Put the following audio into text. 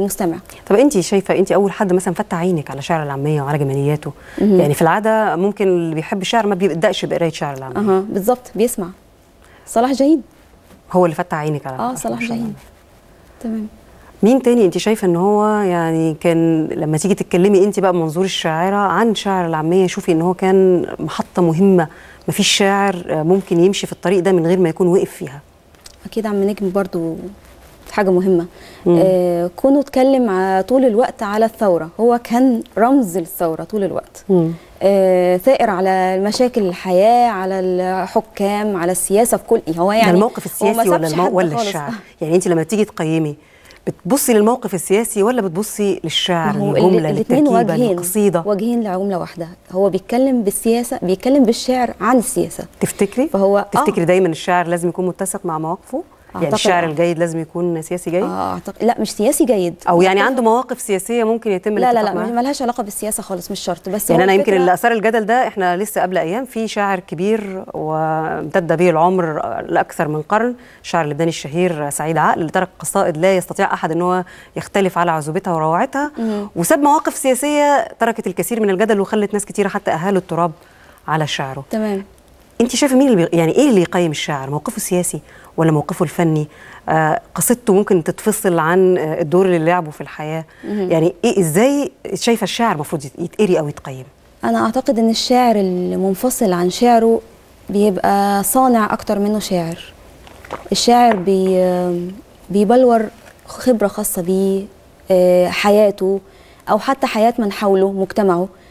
المستمع طب انت شايفه انت اول حد مثلا فتح عينك على شعر العاميه وعلى جمالياته يعني في العاده ممكن اللي بيحب الشعر ما بيبداش بقرايه شعر العاميه اها بالظبط بيسمع صلاح جاهين هو اللي فتح عينك على اه صلاح جاهين تمام مين تاني انت شايفه ان هو يعني كان لما تيجي تتكلمي انت بقى منظور الشاعره عن شعر العاميه شوفي ان هو كان محطه مهمه ما فيش شاعر ممكن يمشي في الطريق ده من غير ما يكون وقف فيها اكيد عم نجم برضو حاجه مهمه آه كونه اتكلم طول الوقت على الثوره هو كان رمز للثوره طول الوقت آه ثائر على مشاكل الحياه على الحكام على السياسه في كل يعني هو يعني, يعني الموقف السياسي ولا المو... ولا الشعر آه. يعني انت لما تيجي تقيمي بتبصي للموقف السياسي ولا بتبصي للشعر للجمله للتركيبه للقصيده وجهين لعمله واحده هو بيتكلم بالسياسه بيتكلم بالشعر عن السياسه تفتكري فهو آه. تفتكري آه. دايما الشعر لازم يكون متسق مع مواقفه يعني الشاعر يعني. الجيد لازم يكون سياسي جيد؟ اه أعتقد لا مش سياسي جيد أو يعني عنده مواقف سياسية ممكن يتم لا لا لا ما لهاش علاقة بالسياسة خالص مش شرط بس يعني أنا يمكن اللي أثار الجدل ده إحنا لسه قبل أيام في شاعر كبير وامتد به العمر لأكثر من قرن الشاعر اللبناني الشهير سعيد عقل اللي ترك قصائد لا يستطيع أحد إن هو يختلف على عذوبتها وروعتها وساب مواقف سياسية تركت الكثير من الجدل وخلت ناس كثيره حتى أهالوا التراب على شعره تمام انت شايفه مين اللي يعني ايه اللي يقيم الشاعر موقفه السياسي ولا موقفه الفني آه، قصته قصيدته ممكن تتفصل عن آه، الدور اللي لعبه في الحياه مم. يعني ايه ازاي شايفه الشاعر المفروض يتقري او يتقيم انا اعتقد ان الشاعر المنفصل عن شعره بيبقى صانع اكتر منه شاعر الشاعر بي آه، بيبلور خبره خاصه بيه حياته او حتى حياه من حوله مجتمعه